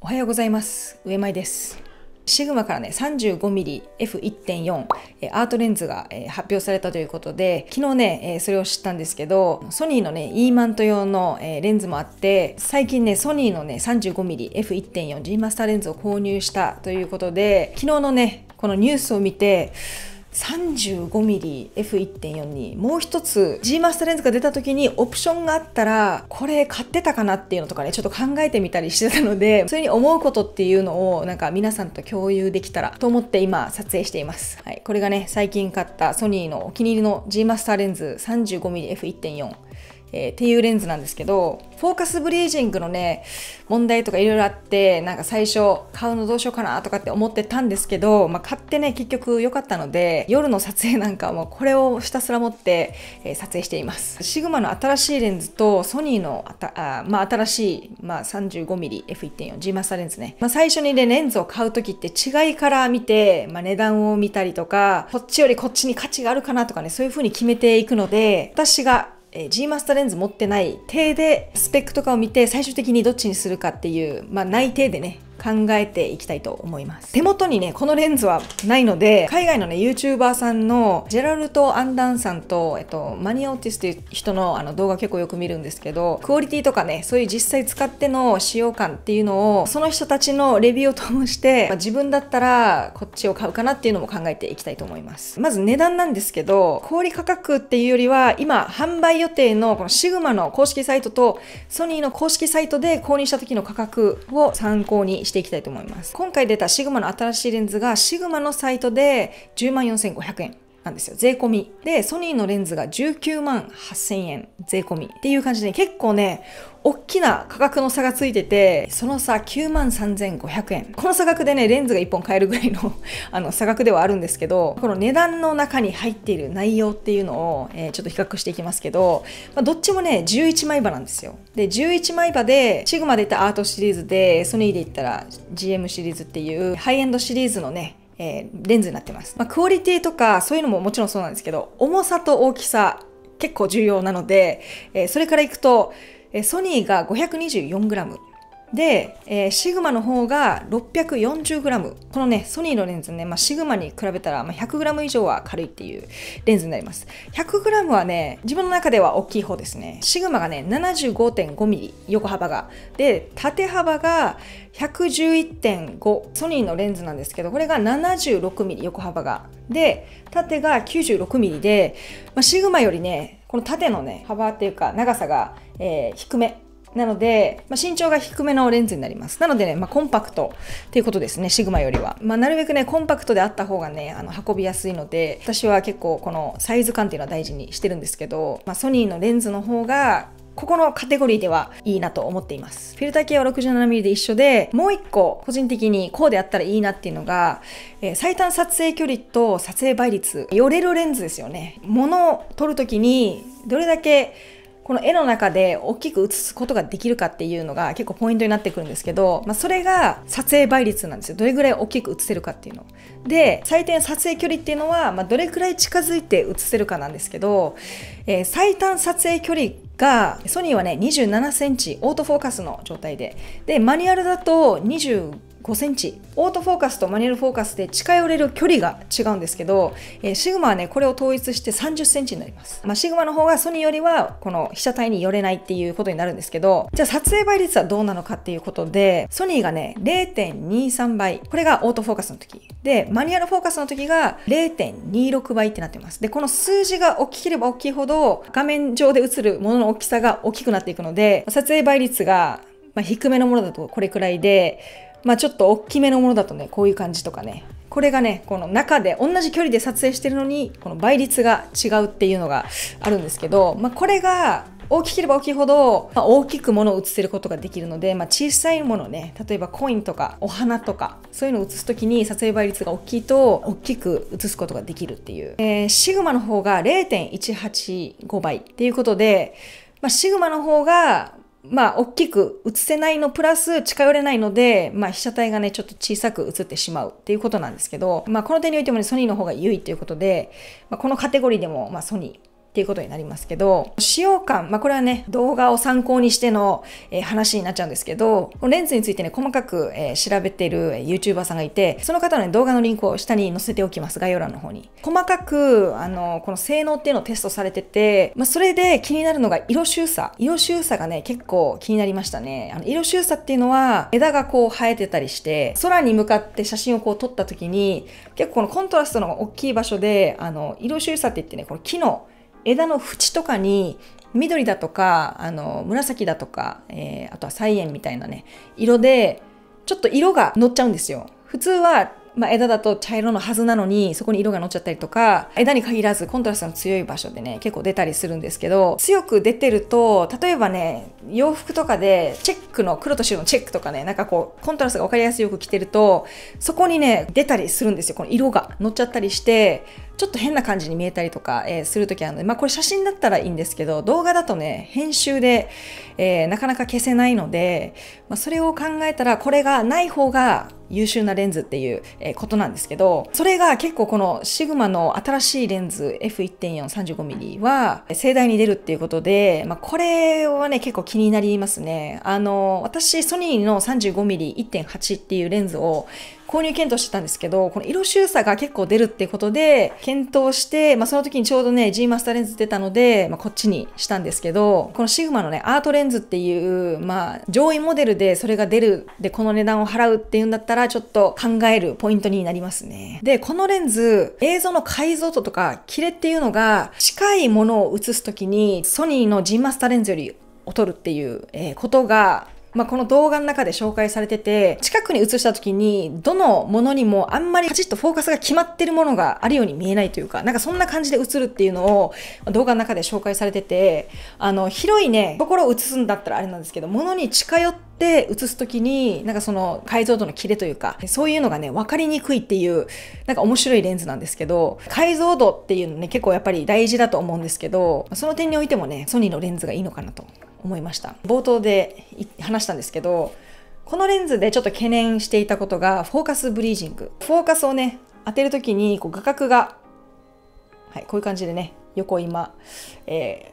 おはようございます。上前です。シグマからね、35mmF1.4、アートレンズが発表されたということで、昨日ね、それを知ったんですけど、ソニーのね、E マント用のレンズもあって、最近ね、ソニーのね、35mmF1.4G マスターレンズを購入したということで、昨日のね、このニュースを見て、35mmF1.4 にもう一つ G マスターレンズが出た時にオプションがあったらこれ買ってたかなっていうのとかねちょっと考えてみたりしてたのでそれ に思うことっていうのをなんか皆さんと共有できたらと思って今撮影しています、はい、これがね最近買ったソニーのお気に入りの G マスターレンズ 35mmF1.4 えー、っていうレンズなんですけどフォーカスブリージングのね問題とかいろいろあってなんか最初買うのどうしようかなとかって思ってたんですけど、まあ、買ってね結局良かったので夜の撮影なんかもこれをひたすら持って、えー、撮影していますシグマの新しいレンズとソニーのあたあ、まあ、新しい、まあ、35mmF1.4G マスターレンズね、まあ、最初にねレンズを買う時って違いから見て、まあ、値段を見たりとかこっちよりこっちに価値があるかなとかねそういう風に決めていくので私がえ G マスタレンズ持ってない手でスペックとかを見て最終的にどっちにするかっていう、まあ、内定でね考えていきたいと思います手元にねこのレンズはないので海外のね YouTuber さんのジェラルト・アンダンさんと、えっと、マニアオティスという人のあの動画結構よく見るんですけどクオリティとかねそういう実際使っての使用感っていうのをその人たちのレビューを通して、まあ、自分だったらこっちを買うかなっていうのも考えていきたいと思いますまず値段なんですけど小売価格っていうよりは今販売予定のこのシグマの公式サイトとソニーの公式サイトで購入した時の価格を参考にしていきたいと思います。今回出たシグマの新しいレンズがシグマのサイトで10万4500円。なんですよ。税込み。で、ソニーのレンズが19万8000円税込みっていう感じで、結構ね、大きな価格の差がついてて、その差9万3500円。この差額でね、レンズが1本買えるぐらいの あの差額ではあるんですけど、この値段の中に入っている内容っていうのを、えー、ちょっと比較していきますけど、まあ、どっちもね、11枚刃なんですよ。で、11枚刃で、シグマで言ったアートシリーズで、ソニーで言ったら GM シリーズっていうハイエンドシリーズのね、えー、レンズになってます。まあ、クオリティとかそういうのももちろんそうなんですけど、重さと大きさ結構重要なので、えー、それからいくと、えソニーが 524g。で、えー、シグマの方が 640g このねソニーのレンズね、まあ、シグマに比べたら、まあ、100g 以上は軽いっていうレンズになります 100g はね自分の中では大きい方ですねシグマがね 75.5mm 横幅がで縦幅が111.5ソニーのレンズなんですけどこれが 76mm 横幅がで縦が 96mm で、まあ、シグマよりねこの縦のね幅っていうか長さが、えー、低めなので、まあ、身長が低めのレンズになります。なのでね、まあ、コンパクトっていうことですね、シグマよりは。まあ、なるべくね、コンパクトであった方がね、あの運びやすいので、私は結構このサイズ感っていうのは大事にしてるんですけど、まあ、ソニーのレンズの方がここのカテゴリーではいいなと思っています。フィルター系は 67mm で一緒で、もう一個個人的にこうであったらいいなっていうのが、えー、最短撮影距離と撮影倍率、寄れるレンズですよね。物を撮るときにどれだけこの絵の中で大きく写すことができるかっていうのが結構ポイントになってくるんですけど、まあ、それが撮影倍率なんですよどれぐらい大きく写せるかっていうので最低撮影距離っていうのは、まあ、どれくらい近づいて写せるかなんですけど、えー、最短撮影距離がソニーはね27センチオートフォーカスの状態ででマニュアルだと25 5センチオートフォーカスとマニュアルフォーカスで近寄れる距離が違うんですけど、えー、シグマはねこれを統一して30センチになります、まあ、シグマの方がソニーよりはこの被写体に寄れないっていうことになるんですけどじゃあ撮影倍率はどうなのかっていうことでソニーがね0.23倍これがオートフォーカスの時でマニュアルフォーカスの時が0.26倍ってなってますでこの数字が大きければ大きいほど画面上で映るものの大きさが大きくなっていくので撮影倍率が低めのものだとこれくらいで、まあ、ちょっと大きめのものだとねこういう感じとかねこれがねこの中で同じ距離で撮影してるのにこの倍率が違うっていうのがあるんですけど、まあ、これが大きければ大きいほど、まあ、大きく物を写せることができるので、まあ、小さいものね例えばコインとかお花とかそういうのを写す時に撮影倍率が大きいと大きく写すことができるっていう、えー、シグマの方が0.185倍っていうことで、まあ、シグマの方がまあ、大きく映せないのプラス近寄れないので、まあ、被写体がね、ちょっと小さく映ってしまうっていうことなんですけど、まあ、この点においてもね、ソニーの方が優位ということで、まあ、このカテゴリーでも、まあ、ソニー、っていうことになりますけど、使用感、まあ、これはね、動画を参考にしての、えー、話になっちゃうんですけど、レンズについてね、細かく、えー、調べてる YouTuber さんがいて、その方の、ね、動画のリンクを下に載せておきます、概要欄の方に。細かく、あの、この性能っていうのをテストされてて、まあ、それで気になるのが色収差。色収差がね、結構気になりましたね。あの色収差っていうのは、枝がこう生えてたりして、空に向かって写真をこう撮った時に、結構このコントラストの大きい場所で、あの、色収差って言ってね、この木の枝の縁とかに緑だとかあの紫だとか、えー、あとは菜園みたいなね色でちょっと色が乗っちゃうんですよ。普通はまあ、枝だと茶色のはずなのにそこに色が乗っちゃったりとか枝に限らずコントラストの強い場所でね結構出たりするんですけど強く出てると例えばね洋服とかでチェックの黒と白のチェックとかねなんかこうコントラストが分かりやすいよく着てるとそこにね出たりするんですよこの色が乗っちゃったりしてちょっと変な感じに見えたりとか、えー、するときあるので、まあこれ写真だったらいいんですけど、動画だとね、編集で、えー、なかなか消せないので、まあ、それを考えたら、これがない方が優秀なレンズっていう、ことなんですけど、それが結構このシグマの新しいレンズ F1.435mm は盛大に出るっていうことで、まあ、これはね、結構気になりますね。あの、私、ソニーの 35mm1.8 っていうレンズを購入検討してたんですけど、この色収差が結構出るっていうことで、検討して、まあ、その時にちょうどね、G マスターレンズ出たので、まあ、こっちにしたんですけど、このシグマのね、アートレンズっていう、まあ、上位モデルでそれが出る、で、この値段を払うっていうんだったら、ちょっと考えるポイントになりますね。で、このレンズ、映像の解像度とか、キレっていうのが、近いものを映す時に、ソニーの G マスターレンズより劣るっていう、えことがまあ、この動画の中で紹介されてて、近くに映した時に、どのものにもあんまりカチッとフォーカスが決まってるものがあるように見えないというか、なんかそんな感じで映るっていうのを動画の中で紹介されてて、あの、広いね、心を映すんだったらあれなんですけど、ものに近寄って、で映す時になんかその解像度の切れというかそういうのがね分かりにくいっていうなんか面白いレンズなんですけど解像度っていうのね結構やっぱり大事だと思うんですけどその点においてもねソニーのレンズがいいのかなと思いました冒頭で話したんですけどこのレンズでちょっと懸念していたことがフォーカスブリージングフォーカスをね当てる時にこう画角がはいこういう感じでね横今、え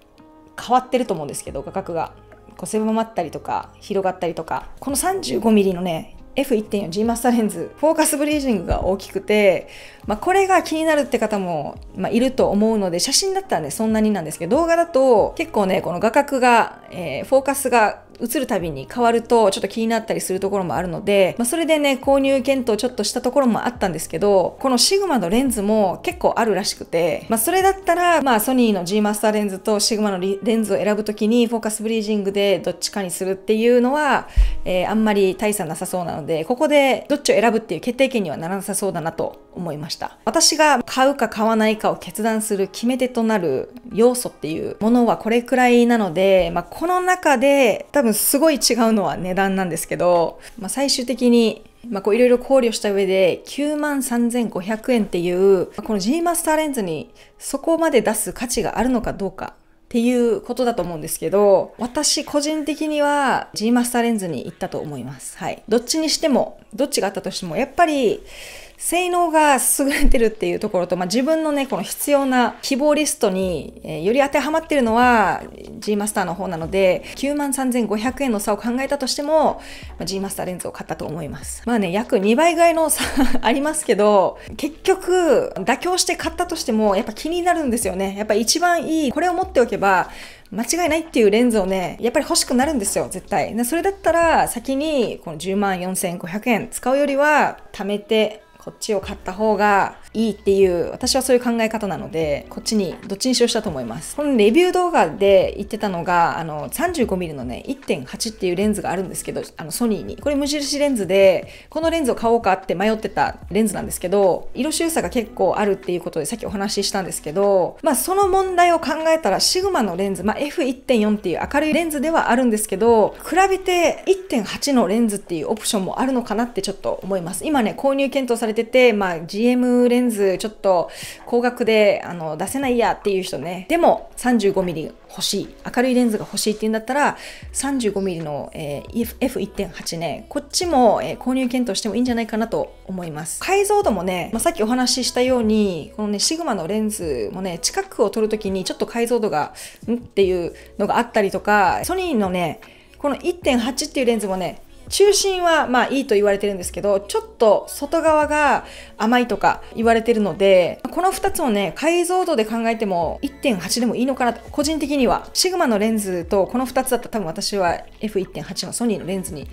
ー、変わってると思うんですけど画角がこう狭まったりとか広がったりとかこの 35mm のね F1.4G マスターレンズ、フォーカスブリージングが大きくて、まあ、これが気になるって方も、まあ、いると思うので、写真だったらね、そんなになんですけど、動画だと結構ね、この画角が、えー、フォーカスが映るたびに変わるとちょっと気になったりするところもあるので、まあ、それでね、購入検討ちょっとしたところもあったんですけど、このシグマのレンズも結構あるらしくて、まあ、それだったら、まあ、ソニーの G マスターレンズとシグマのレンズを選ぶときにフォーカスブリージングでどっちかにするっていうのは、えー、あんまり大差なさそうなので、ここでどっちを選ぶっていう決定権にはならなさそうだなと思いました私が買うか買わないかを決断する決め手となる要素っていうものはこれくらいなので、まあ、この中で多分すごい違うのは値段なんですけど、まあ、最終的にまあ、こういろいろ考慮した上で9万3500円っていう、この G マスターレンズにそこまで出す価値があるのかどうかっていうことだと思うんですけど、私個人的には G マスターレンズに行ったと思います。はい。どっちにしても、どっちがあったとしても、やっぱり性能が優れてるっていうところと、まあ、自分のね、この必要な希望リストに、えー、より当てはまってるのは G マスターの方なので、93,500円の差を考えたとしても、まあ、G マスターレンズを買ったと思います。まあね、約2倍ぐらいの差 ありますけど、結局、妥協して買ったとしても、やっぱ気になるんですよね。やっぱ一番いい、これを持っておけば、間違いないっていうレンズをね、やっぱり欲しくなるんですよ、絶対。それだったら、先にこの10万4500円使うよりは、貯めて、こっちを買った方がいいっていう私はそういう考え方なのでこっちにどっちにしようしたと思いますこのレビュー動画で言ってたのがあの 35mm のね1.8っていうレンズがあるんですけどあのソニーにこれ無印レンズでこのレンズを買おうかって迷ってたレンズなんですけど色周差が結構あるっていうことでさっきお話ししたんですけどまあその問題を考えたらシグマのレンズ、まあ、F1.4 っていう明るいレンズではあるんですけど比べて1.8のレンズっていうオプションもあるのかなってちょっと思います今ね購入検討されてて、まあ、GM レンズちょっと高額であの出せないやっていう人ね、でも 35mm 欲しい、明るいレンズが欲しいって言うんだったら、35mm の、えー、F1.8 ね、こっちも、えー、購入検討してもいいんじゃないかなと思います。解像度もね、まあ、さっきお話ししたように、このね、シグマのレンズもね、近くを撮るときにちょっと解像度が、んっていうのがあったりとか、ソニーのね、この1.8っていうレンズもね、中心はまあいいと言われてるんですけど、ちょっと外側が甘いとか言われてるので、この2つをね、解像度で考えても1.8でもいいのかなと、個人的には。シグマのレンズとこの2つだったら多分私は F1.8 のソニーのレンズに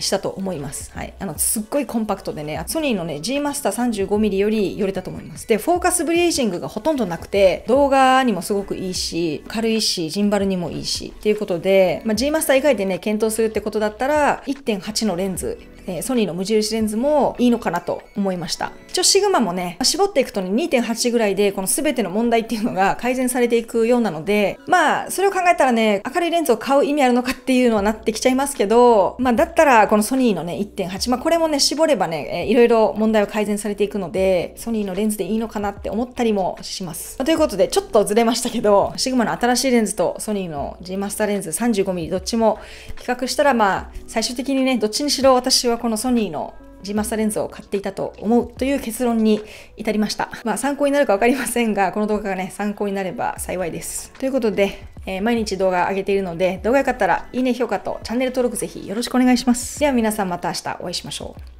したと思います。はい。あの、すっごいコンパクトでね、ソニーのね、G マスター 35mm よりよれたと思います。で、フォーカスブレージングがほとんどなくて、動画にもすごくいいし、軽いし、ジンバルにもいいし、っていうことで、まあ、G マスター以外でね、検討するってことだったら、1.8のレンズえー、ソニーの無印レンズもいいのかなと思いました。一応シグマもね、絞っていくとね、2.8ぐらいでこの全ての問題っていうのが改善されていくようなので、まあ、それを考えたらね、明るいレンズを買う意味あるのかっていうのはなってきちゃいますけど、まあ、だったらこのソニーのね、1.8、まあ、これもね、絞ればね、えー、いろいろ問題は改善されていくので、ソニーのレンズでいいのかなって思ったりもします。まあ、ということで、ちょっとずれましたけど、シグマの新しいレンズとソニーの G マスターレンズ 35mm どっちも比較したら、まあ、最終的にね、どっちにしろ私はこのソニーのジマスタレンズを買っていたと思うという結論に至りました。まあ参考になるか分かりませんが、この動画がね、参考になれば幸いです。ということで、えー、毎日動画上げているので、動画よかったらいいね、評価とチャンネル登録ぜひよろしくお願いします。では皆さんまた明日お会いしましょう。